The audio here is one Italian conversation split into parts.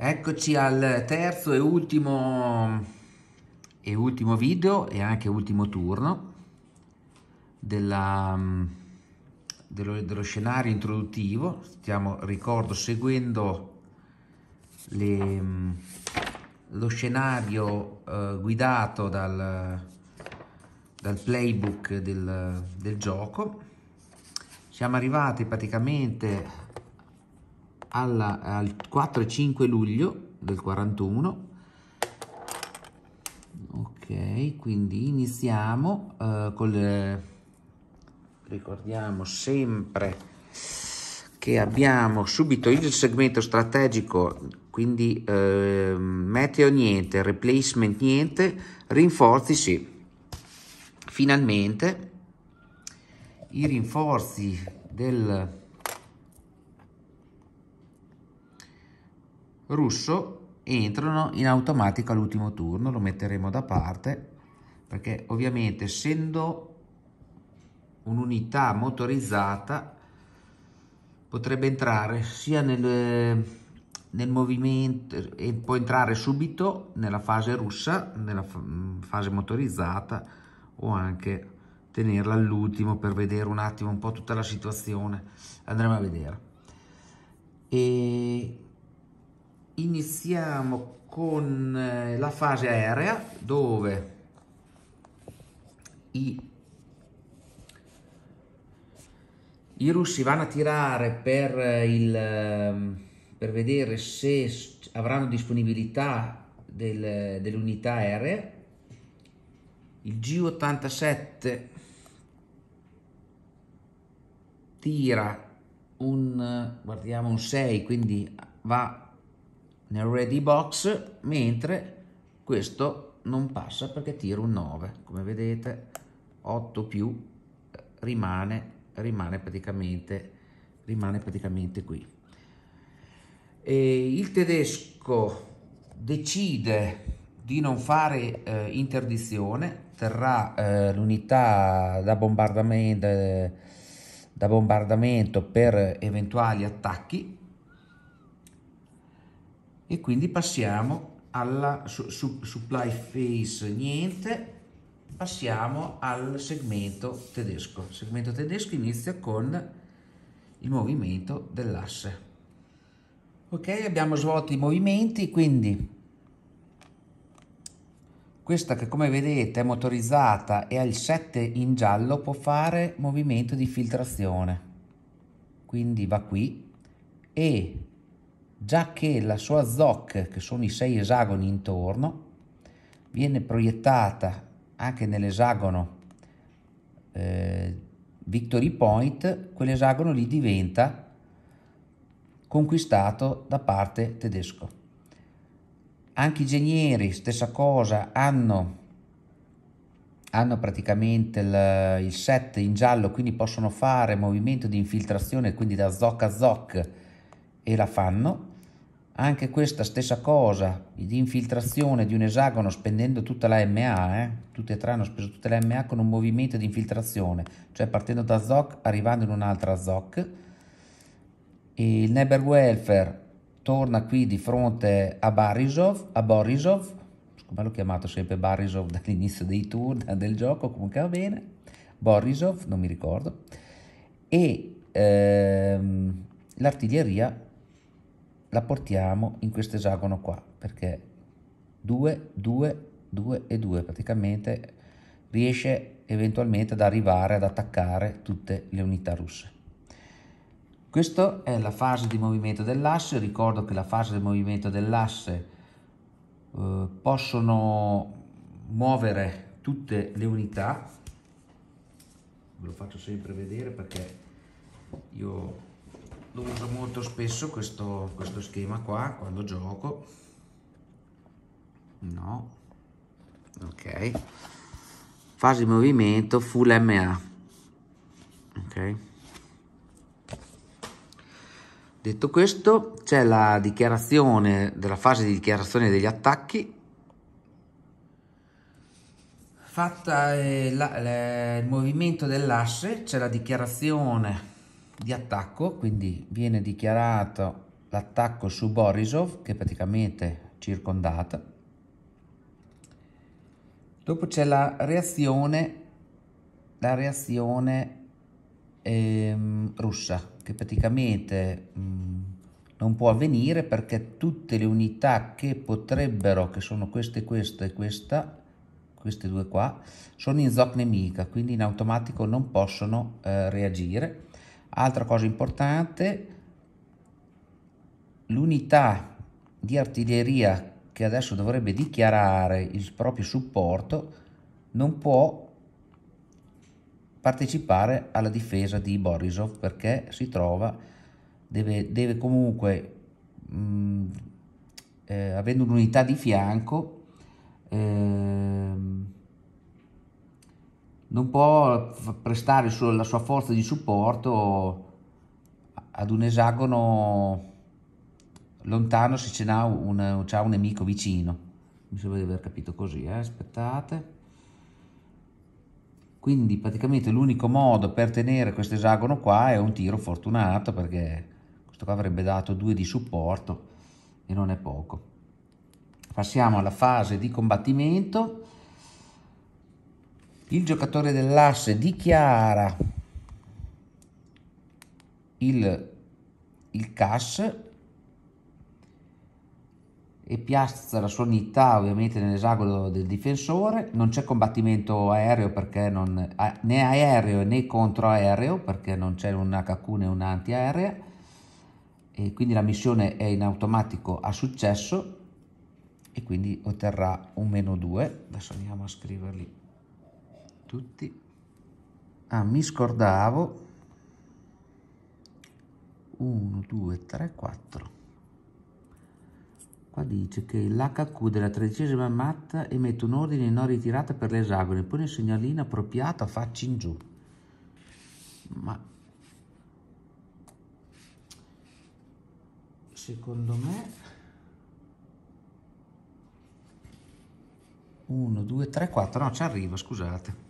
Eccoci al terzo e ultimo, e ultimo video e anche ultimo turno della, dello, dello, scenario introduttivo. Stiamo, ricordo, seguendo le, lo scenario eh, guidato dal, dal playbook del, del gioco. Siamo arrivati praticamente alla, al 4 e 5 luglio del 41 ok quindi iniziamo eh, col eh, ricordiamo sempre che abbiamo subito il segmento strategico quindi eh, meteo niente replacement niente rinforzi sì finalmente i rinforzi del russo entrano in automatico all'ultimo turno, lo metteremo da parte perché ovviamente essendo un'unità motorizzata potrebbe entrare sia nel, nel movimento e può entrare subito nella fase russa, nella fase motorizzata o anche tenerla all'ultimo per vedere un attimo un po' tutta la situazione andremo a vedere e iniziamo con eh, la fase aerea dove i, i russi vanno a tirare per, eh, il, ehm, per vedere se avranno disponibilità del, dell'unità aerea il G87 tira un, guardiamo, un 6 quindi va nel ready box mentre questo non passa perché tiro un 9 come vedete 8 più eh, rimane rimane praticamente rimane praticamente qui e il tedesco decide di non fare eh, interdizione terrà eh, l'unità da bombardamento da bombardamento per eventuali attacchi e quindi passiamo alla su, su, supply face niente passiamo al segmento tedesco il segmento tedesco inizia con il movimento dell'asse ok abbiamo svolto i movimenti quindi questa che come vedete è motorizzata e ha il 7 in giallo può fare movimento di filtrazione quindi va qui e già che la sua ZOC, che sono i sei esagoni intorno, viene proiettata anche nell'esagono eh, Victory Point, quell'esagono lì diventa conquistato da parte tedesco. Anche i genieri, stessa cosa, hanno, hanno praticamente il, il 7 in giallo, quindi possono fare movimento di infiltrazione, quindi da zoc a zoc, e la fanno anche questa stessa cosa di infiltrazione di un esagono spendendo tutta la MA, eh? tutti e tre hanno speso tutta la MA con un movimento di infiltrazione, cioè partendo da ZOC arrivando in un'altra ZOC. Il Neber Welfare torna qui di fronte a Barisov, a Borisov, come l'ho chiamato sempre Barisov dall'inizio dei tour del gioco, comunque va bene, Borisov, non mi ricordo, e ehm, l'artiglieria la portiamo in questo esagono qua perché 2 2 2 e 2 praticamente riesce eventualmente ad arrivare ad attaccare tutte le unità russe questa è la fase di movimento dell'asse ricordo che la fase di movimento dell'asse eh, possono muovere tutte le unità ve lo faccio sempre vedere perché io lo uso molto spesso questo, questo schema qua quando gioco no ok fase di movimento full MA ok detto questo c'è la dichiarazione della fase di dichiarazione degli attacchi fatta eh, la, eh, il movimento dell'asse c'è la dichiarazione di attacco, quindi viene dichiarato l'attacco su Borisov che è praticamente circondata. Dopo c'è la reazione, la reazione ehm, russa che praticamente mh, non può avvenire perché tutte le unità che potrebbero, che sono queste, questa e questa, queste due qua, sono in zoc nemica, quindi in automatico non possono eh, reagire Altra cosa importante, l'unità di artiglieria che adesso dovrebbe dichiarare il proprio supporto non può partecipare alla difesa di Borisov perché si trova, deve, deve comunque, mh, mm, eh, avendo un'unità di fianco, eh, non può prestare la sua forza di supporto ad un esagono lontano se ce n'ha un, un nemico vicino. Mi sembra di aver capito così, eh? aspettate. Quindi praticamente l'unico modo per tenere questo esagono qua è un tiro fortunato perché questo qua avrebbe dato due di supporto e non è poco. Passiamo alla fase di combattimento il giocatore dell'asse dichiara il, il cash e piazza la sua unità ovviamente nell'esagono del difensore, non c'è combattimento aereo perché non, né aereo né controaereo perché non c'è un HQ né un'antiaerea e quindi la missione è in automatico a successo e quindi otterrà un meno 2, adesso andiamo a scriverli tutti. Ah, mi scordavo. 1, 2, 3, 4. Qua dice che l'HQ della tredicesima matta emette un ordine non ritirata per l'esagono e pone il segnalino appropriato a faccia in giù. Ma secondo me 1, 2, 3, 4, no ci arriva, scusate.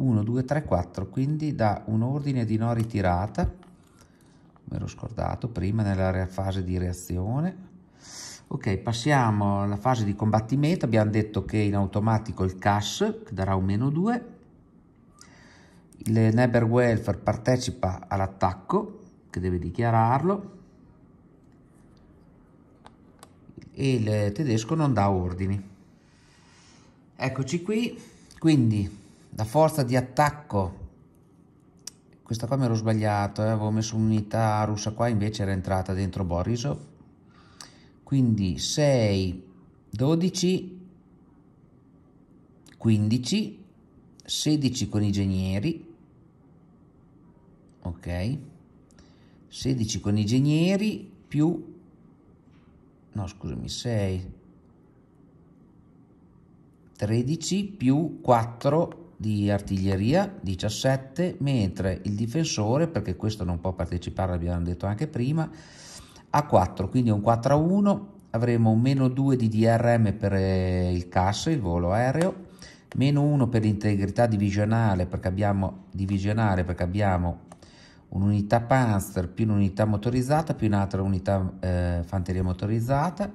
1, 2, 3, 4, quindi da un ordine di no ritirata, me l'ho scordato prima nella fase di reazione. Ok, passiamo alla fase di combattimento, abbiamo detto che in automatico il cash darà un meno 2, il Neber Welfare partecipa all'attacco che deve dichiararlo e il tedesco non dà ordini. Eccoci qui, quindi la forza di attacco questa qua mi ero sbagliato eh? avevo messo un'unità russa qua invece era entrata dentro Borisov quindi 6 12 15 16 con i ingegneri ok 16 con i ingegneri più no scusami 6 13 più 4 di artiglieria 17, mentre il difensore, perché questo non può partecipare, l'abbiamo detto anche prima, a 4, quindi un 4 a 1, avremo un meno 2 di DRM per eh, il CAS, il volo aereo, meno 1 per l'integrità divisionale perché abbiamo, divisionale perché abbiamo un'unità Panzer più un'unità motorizzata più un'altra unità eh, fanteria motorizzata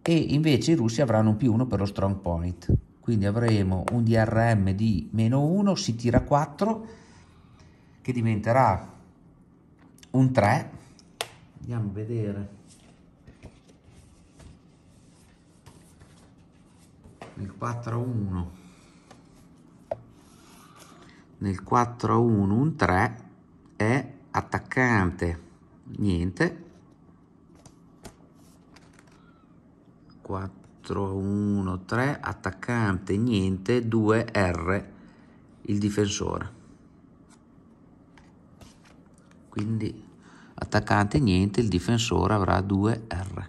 e invece i russi avranno un più 1 per lo strong point quindi avremo un DRM di meno 1, si tira 4 che diventerà un 3, andiamo a vedere nel 4 a 1 nel 4 a 1 un 3 è attaccante niente 4 4, 1, 3, attaccante, niente, 2, R, il difensore. Quindi attaccante, niente, il difensore avrà 2, R.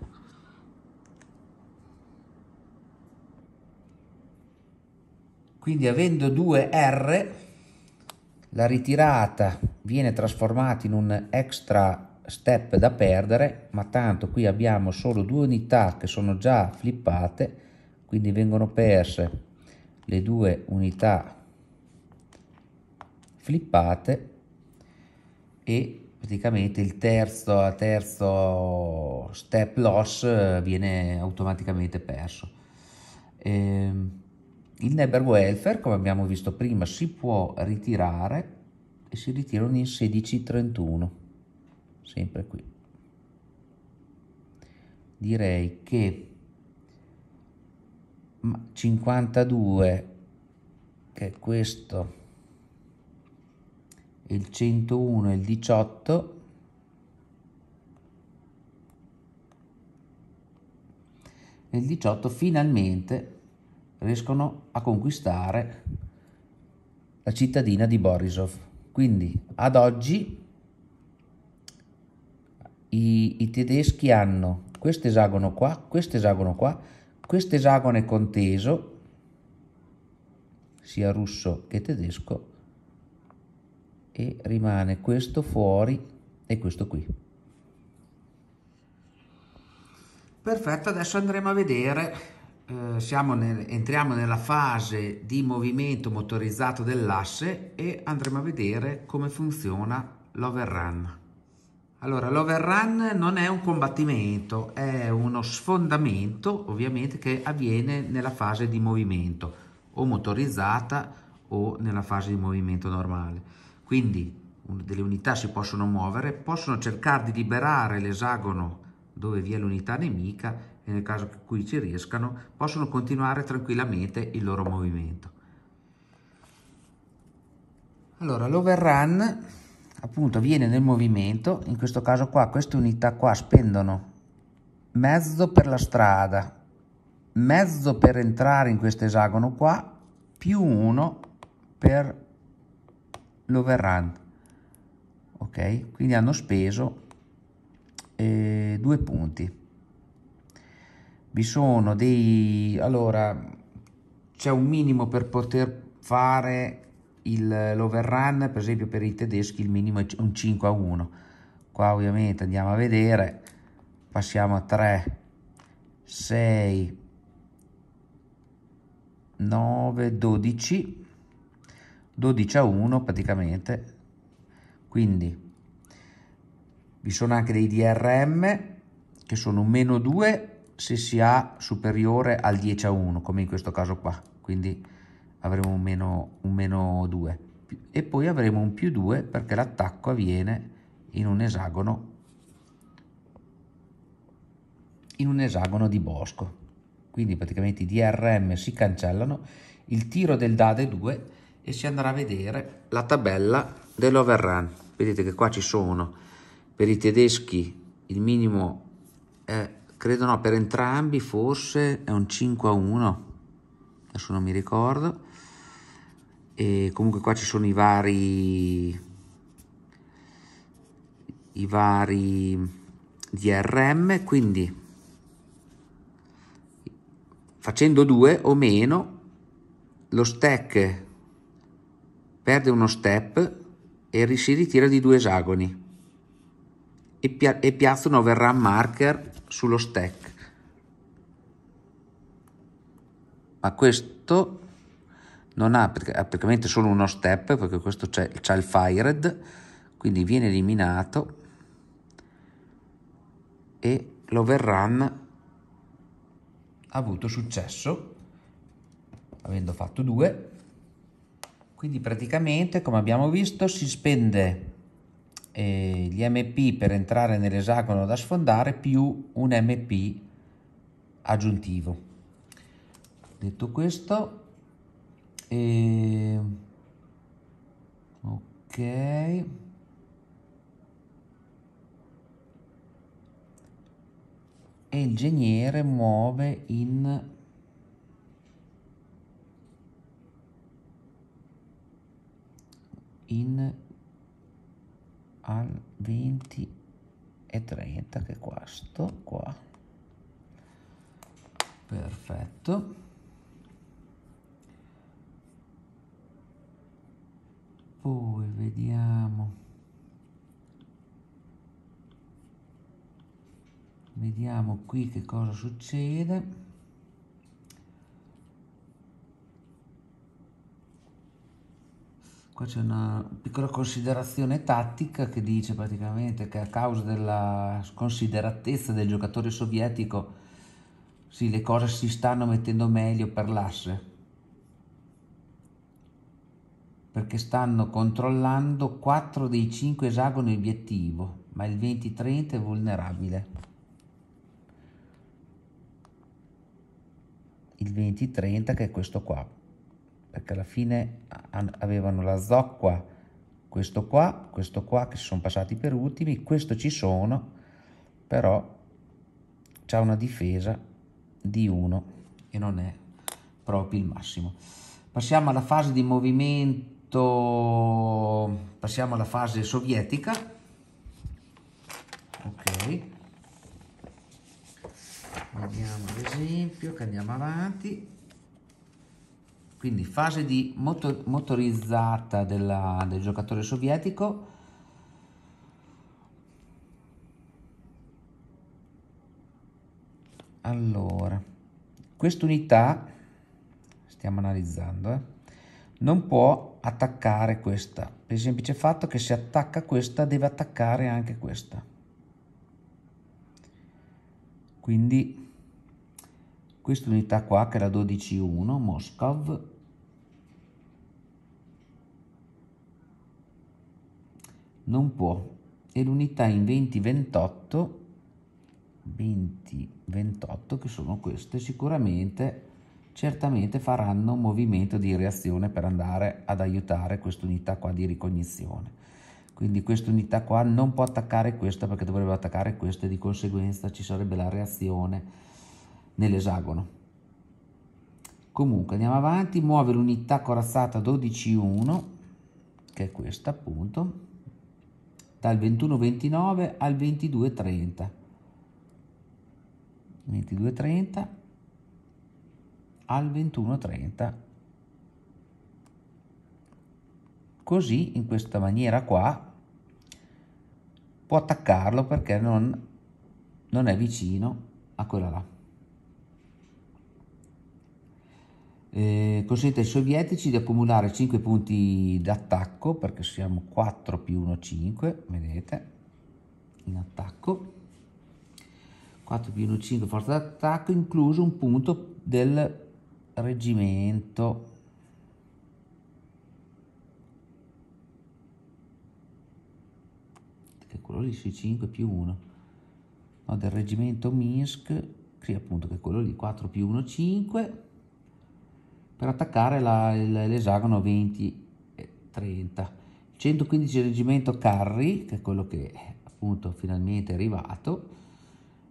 Quindi avendo 2, R, la ritirata viene trasformata in un extra step da perdere, ma tanto qui abbiamo solo due unità che sono già flippate, quindi vengono perse le due unità flippate e praticamente il terzo, terzo step loss eh, viene automaticamente perso. Eh, il Never Welfare, come abbiamo visto prima, si può ritirare e si ritirano in 16.31 sempre qui. Direi che 52 che è questo il 101 e il 18 nel 18 finalmente riescono a conquistare la cittadina di Borisov quindi ad oggi i, i tedeschi hanno questo esagono qua, questo esagono qua, questo esagono è conteso, sia russo che tedesco, e rimane questo fuori e questo qui. Perfetto, adesso andremo a vedere, eh, nel, entriamo nella fase di movimento motorizzato dell'asse e andremo a vedere come funziona l'overrun. Allora, l'overrun non è un combattimento, è uno sfondamento ovviamente che avviene nella fase di movimento o motorizzata o nella fase di movimento normale. Quindi delle unità si possono muovere, possono cercare di liberare l'esagono dove vi è l'unità nemica e nel caso in cui ci riescano possono continuare tranquillamente il loro movimento. Allora, l'overrun appunto viene nel movimento, in questo caso qua queste unità qua spendono mezzo per la strada, mezzo per entrare in questo esagono qua, più uno per l'overrun. Ok, quindi hanno speso eh, due punti. Vi sono dei... allora c'è un minimo per poter fare l'overrun per esempio per i tedeschi il minimo è un 5 a 1 qua ovviamente andiamo a vedere passiamo a 3 6 9 12 12 a 1 praticamente quindi vi sono anche dei DRM che sono meno 2 se si ha superiore al 10 a 1 come in questo caso qua quindi avremo un meno, un meno 2 e poi avremo un più 2 perché l'attacco avviene in un esagono in un esagono di bosco quindi praticamente i DRM si cancellano il tiro del dado è 2 e si andrà a vedere la tabella dell'overrun vedete che qua ci sono per i tedeschi il minimo è credo no per entrambi forse è un 5 a 1 adesso non mi ricordo e comunque qua ci sono i vari i vari DRM quindi facendo due o meno lo stack perde uno step e si ritira di due esagoni e, pia e piazza un overrun marker sullo stack ma questo non ha praticamente solo uno step perché questo c'è, c'è il fired quindi viene eliminato e l'overrun ha avuto successo avendo fatto due quindi praticamente come abbiamo visto si spende eh, gli mp per entrare nell'esagono da sfondare più un mp aggiuntivo detto questo e ok e ingegnere muove in in al 20 e 30 che è questo qua perfetto poi vediamo vediamo qui che cosa succede qua c'è una piccola considerazione tattica che dice praticamente che a causa della sconsideratezza del giocatore sovietico sì, le cose si stanno mettendo meglio per l'asse perché stanno controllando 4 dei 5 esagoni obiettivo, ma il 20-30 è vulnerabile. Il 20-30 che è questo qua, perché alla fine avevano la zocca, questo qua, questo qua che si sono passati per ultimi, questo ci sono, però c'è una difesa di 1 e non è proprio il massimo. Passiamo alla fase di movimento tutto passiamo alla fase sovietica ok vediamo ad esempio che andiamo avanti quindi fase di motor motorizzata della, del giocatore sovietico allora quest'unità stiamo analizzando eh, non può attaccare questa, per il semplice fatto che se attacca questa deve attaccare anche questa. Quindi questa unità qua che è la 12.1 Moscov non può e l'unità in 2028 2028 che sono queste sicuramente certamente faranno un movimento di reazione per andare ad aiutare questa unità qua di ricognizione. Quindi questa unità qua non può attaccare questa perché dovrebbe attaccare questa e di conseguenza ci sarebbe la reazione nell'esagono. Comunque andiamo avanti, muove l'unità corazzata 12-1, che è questa appunto, dal 21-29 al 22-30. 22-30 al 21.30. Così, in questa maniera qua, può attaccarlo perché non, non è vicino a quella là. Eh, consente ai sovietici di accumulare 5 punti d'attacco perché siamo 4 più 1 5 vedete in attacco 4 più 1 5 forza d'attacco incluso un punto del reggimento che quello lì sui 5 più 1 no, del reggimento Minsk qui appunto che quello lì 4 più 1 5 per attaccare l'esagono 20 e 30 115 reggimento Carri che è quello che appunto finalmente è arrivato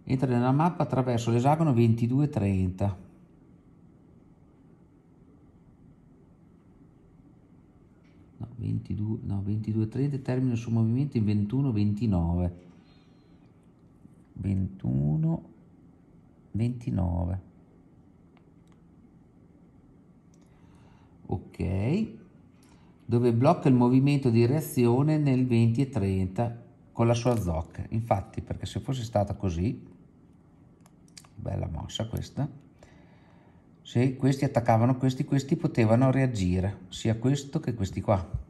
entra nella mappa attraverso l'esagono 22 30 22, no, 22 30 termina il movimento in 21 29 21 29 ok dove blocca il movimento di reazione nel 20 e 30 con la sua zocca infatti perché se fosse stata così bella mossa questa se questi attaccavano questi questi potevano reagire sia questo che questi qua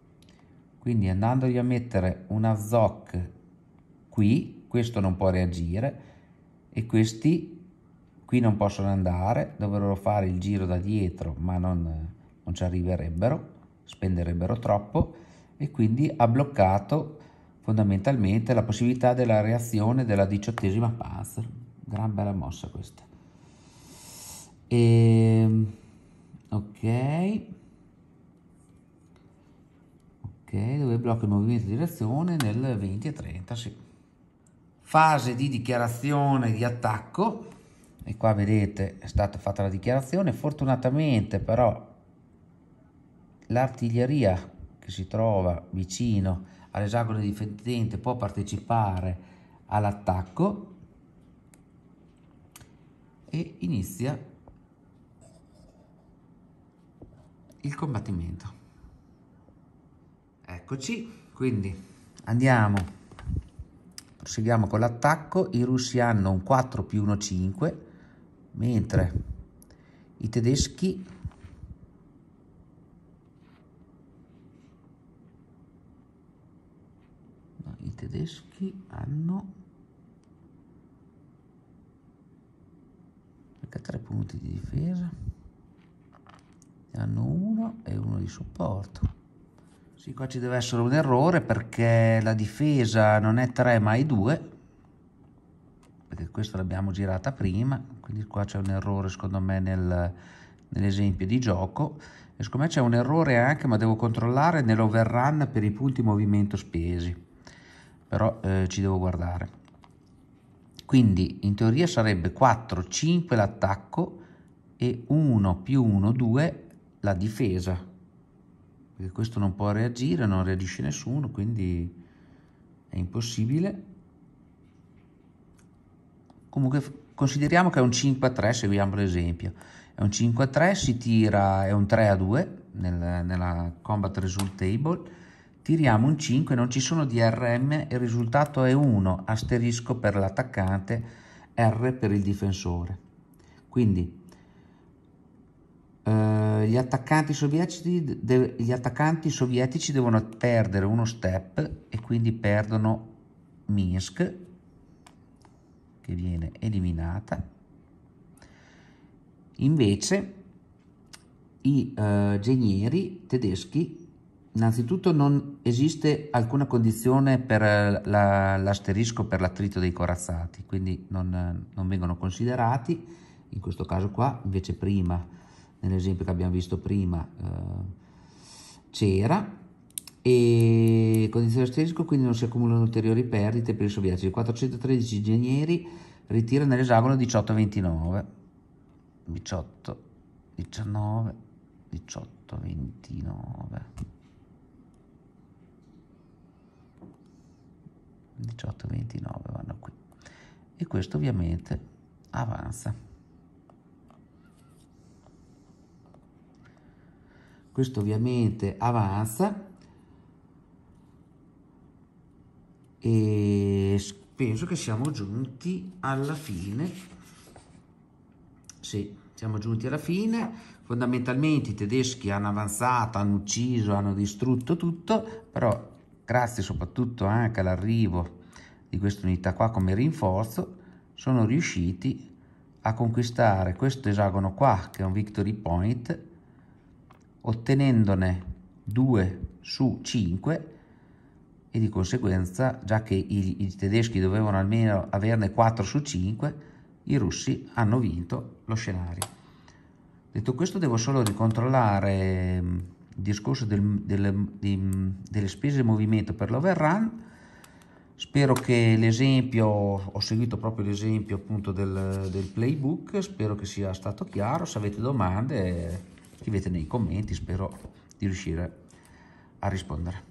quindi andandogli a mettere una zoc qui questo non può reagire e questi qui non possono andare dovrebbero fare il giro da dietro ma non, non ci arriverebbero spenderebbero troppo e quindi ha bloccato fondamentalmente la possibilità della reazione della diciottesima panzer gran bella mossa questa e, ehm, ok ok dove blocca il movimento di reazione nel 20 e 30 sì. fase di dichiarazione di attacco e qua vedete è stata fatta la dichiarazione fortunatamente però l'artiglieria che si trova vicino all'esagono difendente può partecipare all'attacco e inizia il combattimento Eccoci, quindi andiamo, proseguiamo con l'attacco, i russi hanno un 4 più 1, 5, mentre i tedeschi no, i tedeschi hanno 3 punti di difesa ne hanno uno e uno di supporto sì, qua ci deve essere un errore perché la difesa non è 3 ma è 2, perché questa l'abbiamo girata prima, quindi qua c'è un errore secondo me nel, nell'esempio di gioco e secondo me c'è un errore anche, ma devo controllare, nell'overrun per i punti movimento spesi, però eh, ci devo guardare. Quindi in teoria sarebbe 4, 5 l'attacco e 1 più 1, 2 la difesa perché questo non può reagire, non reagisce nessuno, quindi è impossibile. Comunque consideriamo che è un 5 a 3, seguiamo l'esempio. È un 5 a 3, si tira, è un 3 a 2 nel, nella combat result table, tiriamo un 5, non ci sono DRM, il risultato è 1, asterisco per l'attaccante, R per il difensore. Quindi eh, gli, attaccanti de- gli, attaccanti sovietici devono perdere uno step e quindi perdono Minsk che viene eliminata invece i uh, genieri tedeschi innanzitutto non esiste alcuna condizione per eh, la, l'asterisco per l'attrito dei corazzati quindi non, non vengono considerati in questo caso qua invece prima nell'esempio che abbiamo visto prima eh, c'era e con condizione asterisco quindi non si accumulano ulteriori perdite per i sovietici 413 ingegneri ritira nell'esagono 18 29 18 19 18 29 18 29 vanno qui e questo ovviamente avanza questo ovviamente avanza e penso che siamo giunti alla fine sì siamo giunti alla fine fondamentalmente i tedeschi hanno avanzato hanno ucciso hanno distrutto tutto però grazie soprattutto anche all'arrivo di questa unità qua come rinforzo sono riusciti a conquistare questo esagono qua che è un victory point ottenendone 2 su 5 e di conseguenza, già che i, i tedeschi dovevano almeno averne 4 su 5, i russi hanno vinto lo scenario. Detto questo devo solo ricontrollare mm, il discorso del, del, di, delle spese di movimento per l'overrun. Spero che l'esempio, ho seguito proprio l'esempio appunto del, del playbook, spero che sia stato chiaro, se avete domande scrivete nei commenti, spero di riuscire a rispondere.